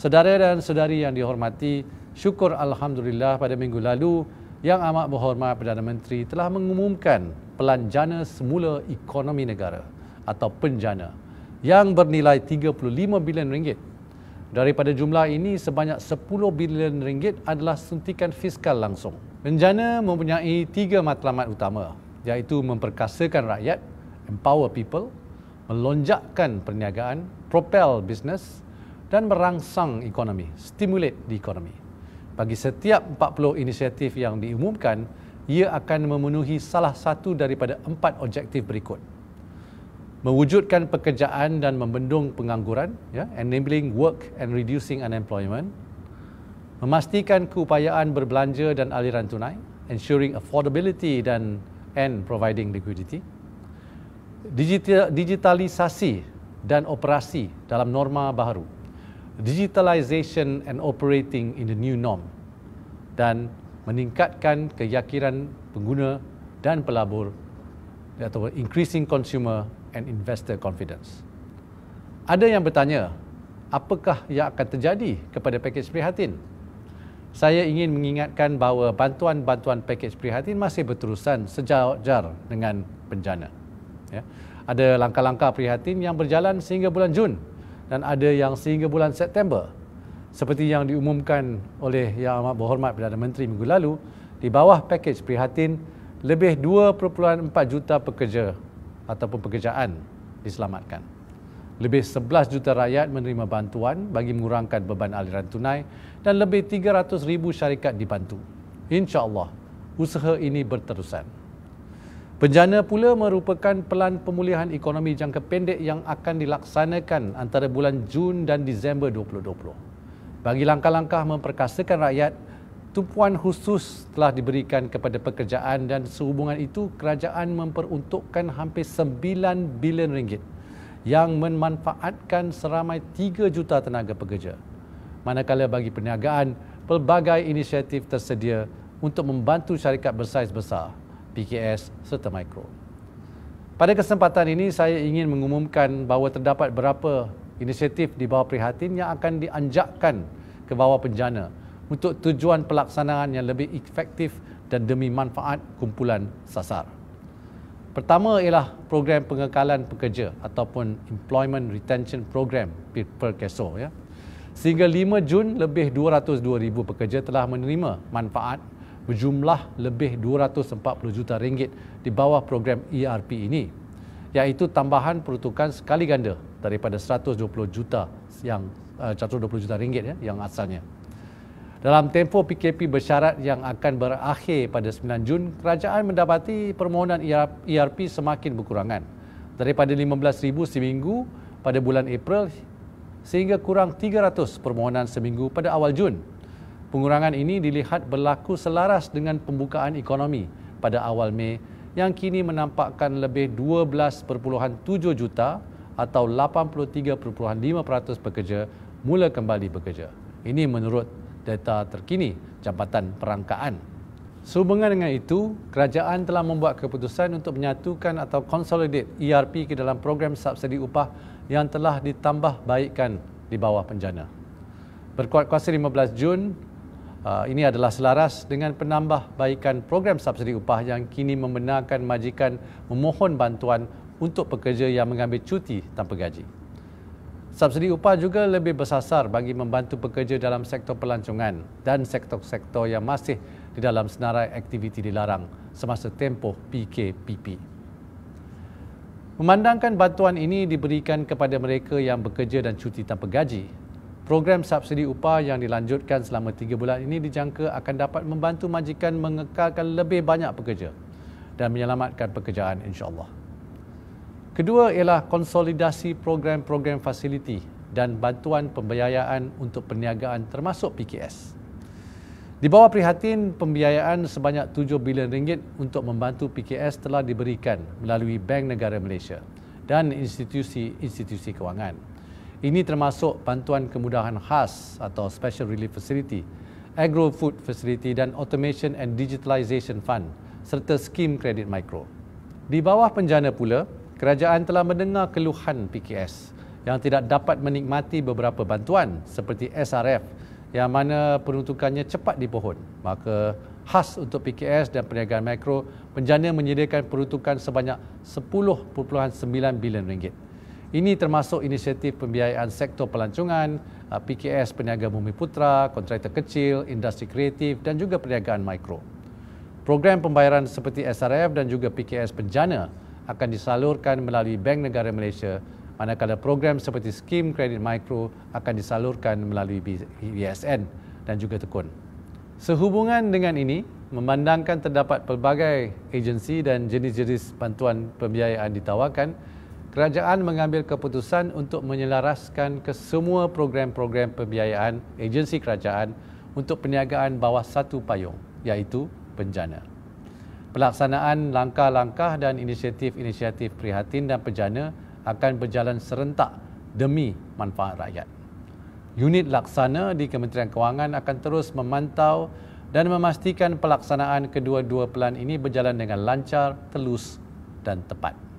Saudara dan saudari yang dihormati, syukur Alhamdulillah pada minggu lalu yang amat berhormat Perdana Menteri telah mengumumkan pelan jana semula ekonomi negara atau penjana yang bernilai 35 bilion ringgit. Daripada jumlah ini sebanyak 10 bilion ringgit adalah suntikan fiskal langsung. Penjana mempunyai tiga matlamat utama iaitu memperkasakan rakyat, empower people, melonjakkan perniagaan, propel business dan merangsang ekonomi, stimulate the economy. Bagi setiap 40 inisiatif yang diumumkan, ia akan memenuhi salah satu daripada empat objektif berikut. Mewujudkan pekerjaan dan membendung pengangguran, ya, enabling work and reducing unemployment. Memastikan keupayaan berbelanja dan aliran tunai, ensuring affordability dan and providing liquidity. Digital, digitalisasi dan operasi dalam norma baru, digitalization and operating in the new norm dan meningkatkan keyakinan pengguna dan pelabur atau increasing consumer and investor confidence. Ada yang bertanya, apakah yang akan terjadi kepada pakej prihatin? Saya ingin mengingatkan bahawa bantuan-bantuan pakej prihatin masih berterusan sejauh jar dengan penjana. Ya. Ada langkah-langkah prihatin yang berjalan sehingga bulan Jun 2022 dan ada yang sehingga bulan September. Seperti yang diumumkan oleh Yang Amat Berhormat Perdana Menteri minggu lalu, di bawah pakej prihatin, lebih 2.4 juta pekerja ataupun pekerjaan diselamatkan. Lebih 11 juta rakyat menerima bantuan bagi mengurangkan beban aliran tunai dan lebih 300 ribu syarikat dibantu. InsyaAllah, usaha ini berterusan. Penjana pula merupakan pelan pemulihan ekonomi jangka pendek yang akan dilaksanakan antara bulan Jun dan Disember 2020. Bagi langkah-langkah memperkasakan rakyat, tumpuan khusus telah diberikan kepada pekerjaan dan sehubungan itu kerajaan memperuntukkan hampir 9 bilion ringgit yang memanfaatkan seramai 3 juta tenaga pekerja. Manakala bagi perniagaan, pelbagai inisiatif tersedia untuk membantu syarikat bersaiz -besar. PKS serta Mikro. Pada kesempatan ini, saya ingin mengumumkan bahawa terdapat berapa inisiatif di bawah prihatin yang akan dianjakkan ke bawah penjana untuk tujuan pelaksanaan yang lebih efektif dan demi manfaat kumpulan sasar. Pertama ialah program pengekalan pekerja ataupun Employment Retention Program per KESO. Ya. Sehingga 5 Jun, lebih 202,000 pekerja telah menerima manfaat berjumlah lebih 240 juta ringgit di bawah program ERP ini iaitu tambahan peruntukan sekali ganda daripada 120 juta yang 120 eh, juta ringgit ya yang asalnya. Dalam tempoh PKP bersyarat yang akan berakhir pada 9 Jun, kerajaan mendapati permohonan ERP e semakin berkurangan daripada 15,000 seminggu pada bulan April sehingga kurang 300 permohonan seminggu pada awal Jun Pengurangan ini dilihat berlaku selaras dengan pembukaan ekonomi pada awal Mei yang kini menampakkan lebih 12.7 juta atau 83.5% pekerja mula kembali bekerja. Ini menurut data terkini Jabatan Perangkaan. Sehubungan dengan itu, kerajaan telah membuat keputusan untuk menyatukan atau consolidate ERP ke dalam program subsidi upah yang telah ditambah baikkan di bawah penjana. Berkuat kuasa 15 Jun, Uh, ini adalah selaras dengan penambahbaikan program subsidi upah yang kini membenarkan majikan memohon bantuan untuk pekerja yang mengambil cuti tanpa gaji. Subsidi upah juga lebih bersasar bagi membantu pekerja dalam sektor pelancongan dan sektor-sektor yang masih di dalam senarai aktiviti dilarang semasa tempoh PKPP. Memandangkan bantuan ini diberikan kepada mereka yang bekerja dan cuti tanpa gaji, Program subsidi upah yang dilanjutkan selama tiga bulan ini dijangka akan dapat membantu majikan mengekalkan lebih banyak pekerja dan menyelamatkan pekerjaan Insyaallah. Kedua ialah konsolidasi program-program fasiliti dan bantuan pembiayaan untuk perniagaan termasuk PKS. Di bawah prihatin, pembiayaan sebanyak 7 bilion ringgit untuk membantu PKS telah diberikan melalui Bank Negara Malaysia dan institusi-institusi kewangan. Ini termasuk bantuan kemudahan khas atau Special Relief Facility, Agro-Food Facility dan Automation and Digitalization Fund serta skim kredit mikro. Di bawah penjana pula, kerajaan telah mendengar keluhan PKS yang tidak dapat menikmati beberapa bantuan seperti SRF yang mana peruntukannya cepat dipohon. Maka khas untuk PKS dan perniagaan mikro, penjana menyediakan peruntukan sebanyak 10.9 bilion ringgit. Ini termasuk inisiatif pembiayaan sektor pelancongan, uh, PKS Peniaga Bumi Putra, kontraktor kecil, industri kreatif dan juga perniagaan mikro. Program pembayaran seperti SRF dan juga PKS penjana akan disalurkan melalui Bank Negara Malaysia manakala program seperti skim kredit mikro akan disalurkan melalui BSN dan juga Tekun. Sehubungan dengan ini, memandangkan terdapat pelbagai agensi dan jenis-jenis bantuan pembiayaan ditawarkan, kerajaan mengambil keputusan untuk menyelaraskan kesemua program-program pembiayaan agensi kerajaan untuk perniagaan bawah satu payung iaitu penjana. Pelaksanaan langkah-langkah dan inisiatif-inisiatif prihatin dan penjana akan berjalan serentak demi manfaat rakyat. Unit laksana di Kementerian Kewangan akan terus memantau dan memastikan pelaksanaan kedua-dua pelan ini berjalan dengan lancar, telus dan tepat.